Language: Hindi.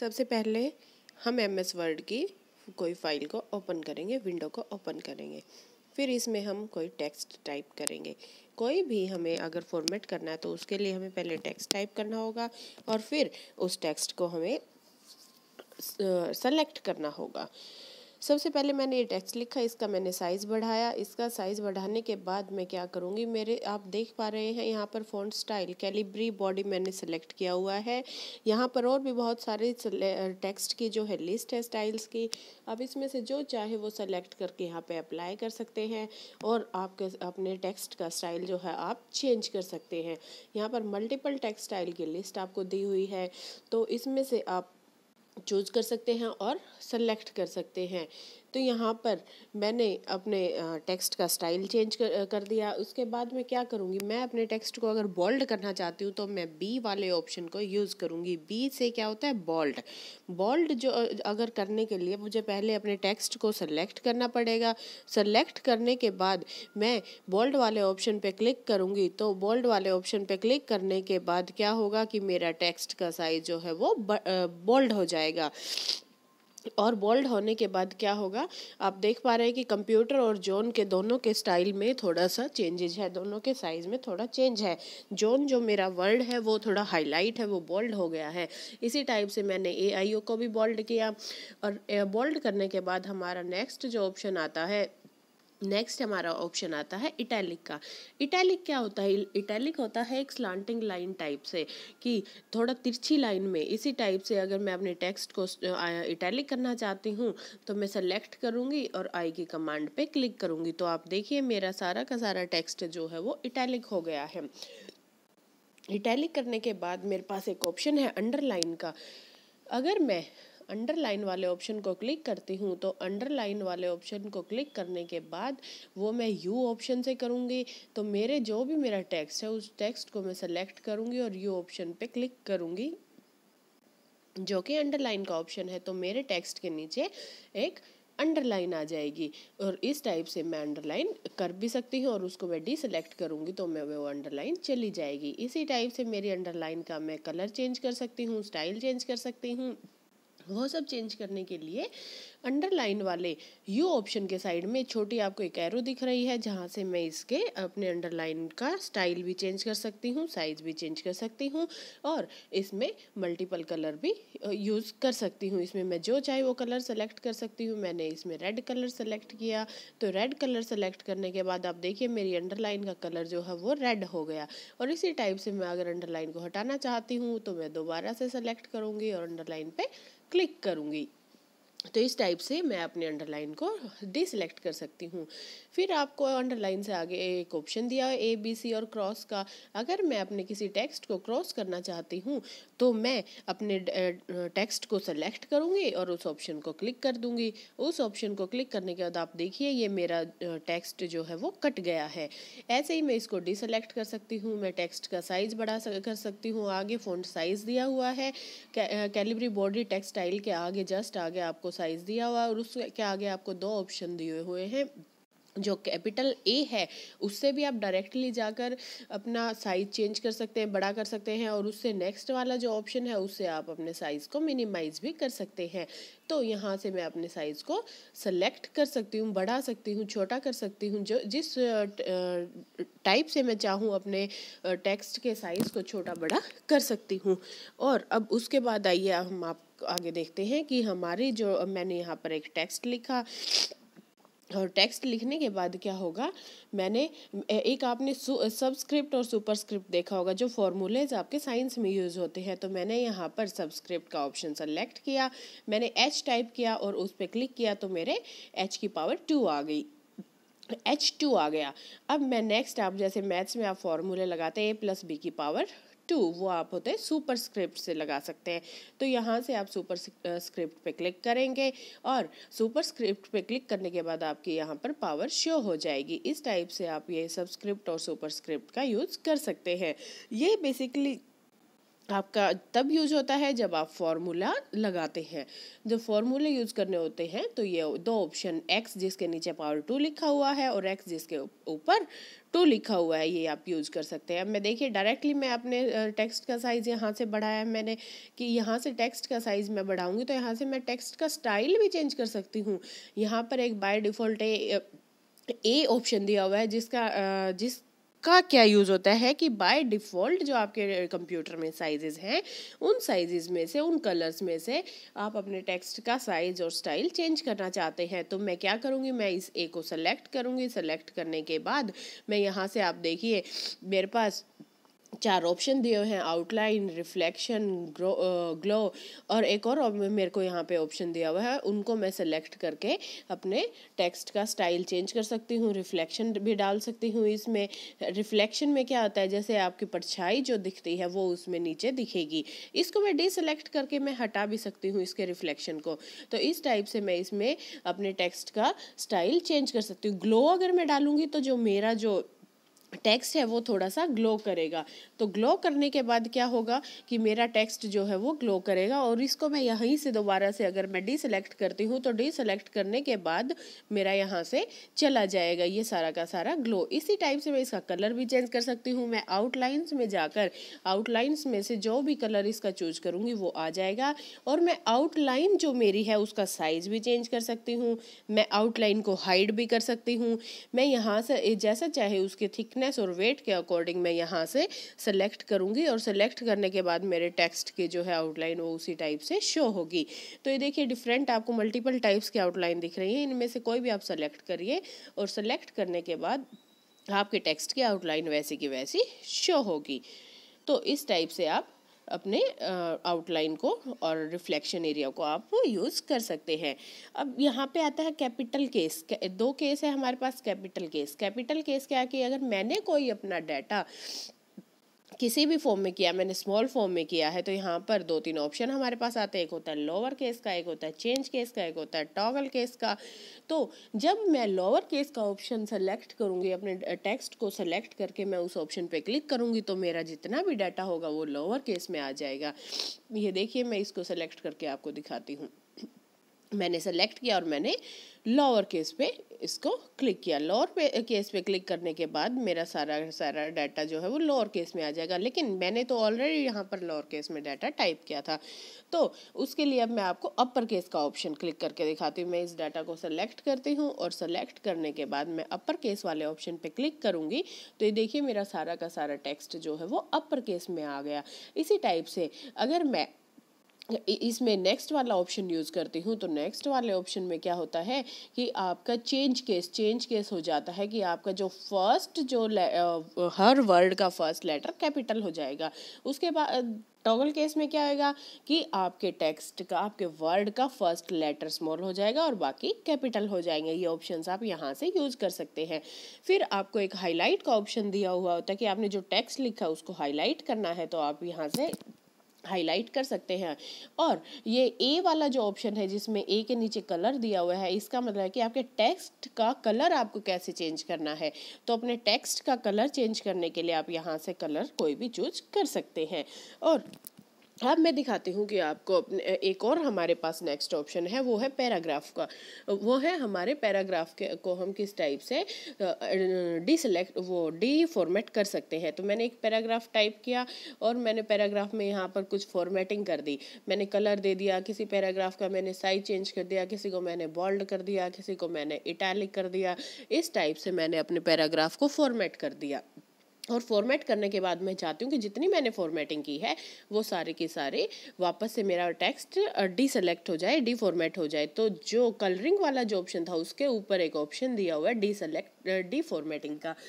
सबसे पहले हम एम एस वर्ड की कोई फाइल को ओपन करेंगे विंडो को ओपन करेंगे फिर इसमें हम कोई टेक्स्ट टाइप करेंगे कोई भी हमें अगर फॉर्मेट करना है तो उसके लिए हमें पहले टेक्स्ट टाइप करना होगा और फिर उस टेक्स्ट को हमें सेलेक्ट करना होगा सबसे पहले मैंने ये टेक्स्ट लिखा इसका मैंने साइज़ बढ़ाया इसका साइज़ बढ़ाने के बाद मैं क्या करूँगी मेरे आप देख पा रहे हैं यहाँ पर फ़ॉन्ट स्टाइल कैलिब्री बॉडी मैंने सेलेक्ट किया हुआ है यहाँ पर और भी बहुत सारे टेक्स्ट की जो है लिस्ट है स्टाइल्स की आप इसमें से जो चाहे वो सेलेक्ट करके यहाँ पर अप्लाई कर सकते हैं और आपके अपने टेक्स्ट का स्टाइल जो है आप चेंज कर सकते हैं यहाँ पर मल्टीपल टेक्स्ट स्टाइल की लिस्ट आपको दी हुई है तो इसमें से आप चूज़ कर सकते हैं और सेलेक्ट कर सकते हैं तो यहाँ पर मैंने अपने टेक्स्ट का स्टाइल चेंज कर, कर दिया उसके बाद मैं क्या करूँगी मैं अपने टेक्स्ट को अगर बोल्ड करना चाहती हूँ तो मैं बी वाले ऑप्शन को यूज़ करूँगी बी से क्या होता है बोल्ड बोल्ड जो अगर करने के लिए मुझे पहले अपने टेक्स्ट को सेलेक्ट करना पड़ेगा सेलेक्ट करने के बाद मैं बोल्ड वाले ऑप्शन पर क्लिक करूँगी तो बोल्ड वाले ऑप्शन पर क्लिक करने के बाद क्या होगा कि मेरा टेक्स्ट का साइज़ जो है वो बोल्ड हो जाएगा और बोल्ड होने के बाद क्या होगा आप देख पा रहे हैं कि कंप्यूटर और जोन के दोनों के स्टाइल में थोड़ा सा चेंजेज है दोनों के साइज़ में थोड़ा चेंज है जोन जो मेरा वर्ल्ड है वो थोड़ा हाईलाइट है वो बोल्ड हो गया है इसी टाइप से मैंने ए को भी बोल्ड किया और बोल्ड करने के बाद हमारा नेक्स्ट जो ऑप्शन आता है नेक्स्ट हमारा ऑप्शन आता है इटैलिक का इटैलिक क्या होता है इटैलिक होता है एक स्लांटिंग लाइन टाइप से कि थोड़ा तिरछी लाइन में इसी टाइप से अगर मैं अपने टेक्स्ट को इटैलिक करना चाहती हूँ तो मैं सेलेक्ट करूँगी और आई की कमांड पे क्लिक करूँगी तो आप देखिए मेरा सारा का सारा टेक्स्ट जो है वो इटैलिक हो गया है इटैलिक करने के बाद मेरे पास एक ऑप्शन है अंडरलाइन का अगर मैं अंडरलाइन वाले ऑप्शन को क्लिक करती हूँ तो अंडरलाइन वाले ऑप्शन को क्लिक करने के बाद वो मैं यू ऑप्शन से करूँगी तो मेरे जो भी मेरा टेक्स्ट है उस टेक्स्ट को मैं सेलेक्ट करूँगी और यू ऑप्शन पे क्लिक करूँगी जो कि अंडरलाइन का ऑप्शन है तो मेरे टेक्स्ट के नीचे एक अंडरलाइन आ जाएगी और इस टाइप से मैं अंडरलाइन कर भी सकती हूँ और उसको मैं डी सेलेक्ट करूँगी तो मैं वो अंडरलाइन चली जाएगी इसी टाइप से मेरी अंडरलाइन का मैं कलर चेंज कर सकती हूँ स्टाइल चेंज कर सकती हूँ वह सब चेंज करने के लिए अंडरलाइन वाले यू ऑप्शन के साइड में छोटी आपको एक एरो दिख रही है जहाँ से मैं इसके अपने अंडरलाइन का स्टाइल भी चेंज कर सकती हूँ साइज़ भी चेंज कर सकती हूँ और इसमें मल्टीपल कलर भी यूज़ कर सकती हूँ इसमें मैं जो चाहे वो कलर सेलेक्ट कर सकती हूँ मैंने इसमें रेड कलर सेलेक्ट किया तो रेड कलर सेलेक्ट करने के बाद आप देखिए मेरी अंडरलाइन का कलर जो है वो रेड हो गया और इसी टाइप से मैं अगर अंडरलाइन को हटाना चाहती हूँ तो मैं दोबारा से सेलेक्ट करूँगी और अंडरलाइन पर क्लिक करूँगी तो इस टाइप से मैं अपने अंडरलाइन को डिसलेक्ट कर सकती हूँ फिर आपको अंडरलाइन से आगे एक ऑप्शन दिया है ए बी सी और क्रॉस का अगर मैं अपने किसी टेक्स्ट को क्रॉस करना चाहती हूँ तो मैं अपने टेक्स्ट को सेलेक्ट करूँगी और उस ऑप्शन को क्लिक कर दूँगी उस ऑप्शन को क्लिक करने के बाद आप देखिए ये मेरा टेक्स्ट जो है वो कट गया है ऐसे ही मैं इसको डिसलेक्ट कर सकती हूँ मैं टेक्स्ट का साइज़ बढ़ा कर सकती हूँ आगे फ़ॉन्ट साइज़ दिया हुआ है कैलिबरी बॉडी टेक्सटाइल के आगे जस्ट आगे आपको आपको साइज़ दिया हुआ है और उसके आगे आपको दो ऑप्शन दिए हुए हैं जो कैपिटल ए है उससे भी आप डायरेक्टली जाकर अपना साइज चेंज कर सकते हैं बड़ा कर सकते हैं और उससे नेक्स्ट वाला जो ऑप्शन है उससे आप अपने साइज़ को मिनिमाइज भी कर सकते हैं तो यहाँ से मैं अपने साइज़ को सेलेक्ट कर सकती हूँ बढ़ा सकती हूँ छोटा कर सकती हूँ जो जिस टाइप से मैं चाहूँ अपने टेक्स्ट के साइज़ को छोटा बड़ा कर सकती हूँ और अब उसके बाद आइए हम आप आगे देखते हैं कि हमारी जो मैंने यहाँ पर एक टेक्स्ट लिखा और टेक्स्ट लिखने के बाद क्या होगा मैंने एक आपने सबस्क्रिप्ट और सुपरस्क्रिप्ट देखा होगा जो फॉर्मूलेज आपके साइंस में यूज़ होते हैं तो मैंने यहाँ पर सबस्क्रिप्ट का ऑप्शन सेलेक्ट किया मैंने एच टाइप किया और उस पर क्लिक किया तो मेरे एच की पावर टू आ गई एच टू आ गया अब मैं नेक्स्ट आप जैसे मैथ्स में आप फॉर्मूले लगाते हैं ए प्लस बी की पावर टू वो आप होते हैं सुपर स्क्रिप्ट से लगा सकते हैं तो यहाँ से आप सुपर स्क्रिप्ट पे क्लिक करेंगे और सुपर स्क्रिप्ट पे क्लिक करने के बाद आपकी यहाँ पर पावर शो हो जाएगी इस टाइप से आप ये सबस्क्रिप्ट और सुपर स्क्रिप्ट का यूज़ कर सकते हैं ये बेसिकली आपका तब यूज होता है जब आप फॉर्मूला लगाते हैं जब फॉर्मूले यूज करने होते हैं तो ये दो ऑप्शन एक्स जिसके नीचे पावर टू लिखा हुआ है और एक्स जिसके ऊपर टू लिखा हुआ है ये आप यूज कर सकते हैं अब मैं देखिए डायरेक्टली मैं अपने टेक्स्ट का साइज यहाँ से बढ़ाया मैंने कि यहाँ से टेक्स्ट का साइज मैं बढ़ाऊंगी तो यहाँ से मैं टेक्स्ट का स्टाइल भी चेंज कर सकती हूँ यहाँ पर एक बाय डिफॉल्ट ए ऑप्शन दिया हुआ है जिसका जिस का क्या यूज़ होता है कि बाय डिफ़ॉल्ट जो आपके कंप्यूटर में साइजेस हैं उन साइजेस में से उन कलर्स में से आप अपने टेक्स्ट का साइज़ और स्टाइल चेंज करना चाहते हैं तो मैं क्या करूँगी मैं इस ए को सेलेक्ट करूँगी सेलेक्ट करने के बाद मैं यहाँ से आप देखिए मेरे पास चार ऑप्शन दिए हैं आउटलाइन रिफ्लेक्शन ग्रो ग्लो और एक और मेरे को यहाँ पे ऑप्शन दिया हुआ है उनको मैं सेलेक्ट करके अपने टेक्स्ट का स्टाइल चेंज कर सकती हूँ रिफ्लेक्शन भी डाल सकती हूँ इसमें रिफ्लेक्शन में क्या होता है जैसे आपकी परछाई जो दिखती है वो उसमें नीचे दिखेगी इसको मैं डिसलेक्ट करके मैं हटा भी सकती हूँ इसके रिफ्लेक्शन को तो इस टाइप से मैं इसमें अपने टेक्स्ट का स्टाइल चेंज कर सकती हूँ ग्लो अगर मैं डालूँगी तो जो मेरा जो टेक्स्ट है वो थोड़ा सा ग्लो करेगा तो ग्लो करने के बाद क्या होगा कि मेरा टेक्स्ट जो है वो ग्लो करेगा और इसको मैं यहीं से दोबारा से अगर मैं डिसलेक्ट करती हूँ तो डिसलेक्ट करने के बाद मेरा यहाँ से चला जाएगा ये सारा का सारा ग्लो इसी टाइप से मैं इसका कलर भी चेंज कर सकती हूँ मैं आउटलाइंस में जाकर आउटलाइंस में से जो भी कलर इसका चूज करूँगी वो आ जाएगा और मैं आउटलाइन जो मेरी है उसका साइज भी चेंज कर सकती हूँ मैं आउटलाइन को हाइड भी कर सकती हूँ मैं यहाँ से जैसा चाहे उसके थिकनेस थिकनेस और वेट के अकॉर्डिंग मैं यहाँ से सेलेक्ट करूँगी और सेलेक्ट करने के बाद मेरे टेक्स्ट की जो है आउटलाइन वो उसी टाइप से शो होगी तो ये देखिए डिफरेंट आपको मल्टीपल टाइप्स की आउटलाइन दिख रही है इनमें से कोई भी आप सेलेक्ट करिए और सेलेक्ट करने के बाद आपके टेक्स्ट की आउटलाइन वैसी की वैसी शो होगी तो इस टाइप से आप अपने आउटलाइन को और रिफ्लेक्शन एरिया को आप यूज़ कर सकते हैं अब यहाँ पे आता है कैपिटल केस दो केस है हमारे पास कैपिटल केस कैपिटल केस क्या कि अगर मैंने कोई अपना डाटा किसी भी फॉर्म में किया मैंने स्मॉल फॉर्म में किया है तो यहाँ पर दो तीन ऑप्शन हमारे पास आते हैं एक होता है लोअर केस का एक होता है चेंज केस का एक होता है टॉगल केस का तो जब मैं लोअर केस का ऑप्शन सेलेक्ट करूँगी अपने टेक्स्ट को सेलेक्ट करके मैं उस ऑप्शन पे क्लिक करूँगी तो मेरा जितना भी डाटा होगा वो लोअर केस में आ जाएगा ये देखिए मैं इसको सेलेक्ट करके आपको दिखाती हूँ मैंने सेलेक्ट किया और मैंने लोअर केस पे इसको क्लिक किया लोअर केस पे क्लिक करने के बाद मेरा सारा सारा डाटा जो है वो लोअर केस में आ जाएगा लेकिन मैंने तो ऑलरेडी यहाँ पर लोअर केस में डाटा टाइप किया था तो उसके लिए अब मैं आपको अपर केस का ऑप्शन क्लिक करके दिखाती हूँ मैं इस डाटा को सेलेक्ट करती हूँ और सेलेक्ट करने के बाद मैं अपर केस वाले ऑप्शन पर क्लिक करूँगी तो ये देखिए मेरा सारा का सारा टेक्स्ट जो है वो अपर केस में आ गया इसी टाइप से अगर मैं इसमें नेक्स्ट वाला ऑप्शन यूज़ करती हूँ तो नेक्स्ट वाले ऑप्शन में क्या होता है कि आपका चेंज केस चेंज केस हो जाता है कि आपका जो फर्स्ट जो हर वर्ड का फर्स्ट लेटर कैपिटल हो जाएगा उसके बाद टॉगल केस में क्या होगा कि आपके टेक्स्ट का आपके वर्ड का फर्स्ट लेटर स्मॉल हो जाएगा और बाकी कैपिटल हो जाएंगे ये ऑप्शंस आप यहाँ से यूज़ कर सकते हैं फिर आपको एक हाईलाइट का ऑप्शन दिया हुआ होता है कि आपने जो टेक्स्ट लिखा उसको हाईलाइट करना है तो आप यहाँ से हाईलाइट कर सकते हैं और ये ए वाला जो ऑप्शन है जिसमें ए के नीचे कलर दिया हुआ है इसका मतलब है कि आपके टेक्स्ट का कलर आपको कैसे चेंज करना है तो अपने टेक्स्ट का कलर चेंज करने के लिए आप यहाँ से कलर कोई भी चूज कर सकते हैं और अब मैं दिखाती हूँ कि आपको एक और हमारे पास नेक्स्ट ऑप्शन है वो है पैराग्राफ का वो है हमारे पैराग्राफ के को हम किस टाइप से डी सेलेक्ट वो डी फॉर्मेट कर सकते हैं तो मैंने एक पैराग्राफ टाइप किया और मैंने पैराग्राफ में यहाँ पर कुछ फॉर्मेटिंग कर दी मैंने कलर दे दिया किसी पैराग्राफ का मैंने साइज चेंज कर दिया किसी को मैंने बॉल्ड कर दिया किसी को मैंने इटैलिक कर दिया इस टाइप से मैंने अपने पैराग्राफ को फॉर्मेट कर दिया और फॉर्मेट करने के बाद मैं चाहती हूँ कि जितनी मैंने फॉर्मेटिंग की है वो सारे के सारे वापस से मेरा टेक्स्ट डिसलेक्ट हो जाए डी फॉर्मेट हो जाए तो जो कलरिंग वाला जो ऑप्शन था उसके ऊपर एक ऑप्शन दिया हुआ है डी सेलेक्ट डी फॉर्मेटिंग का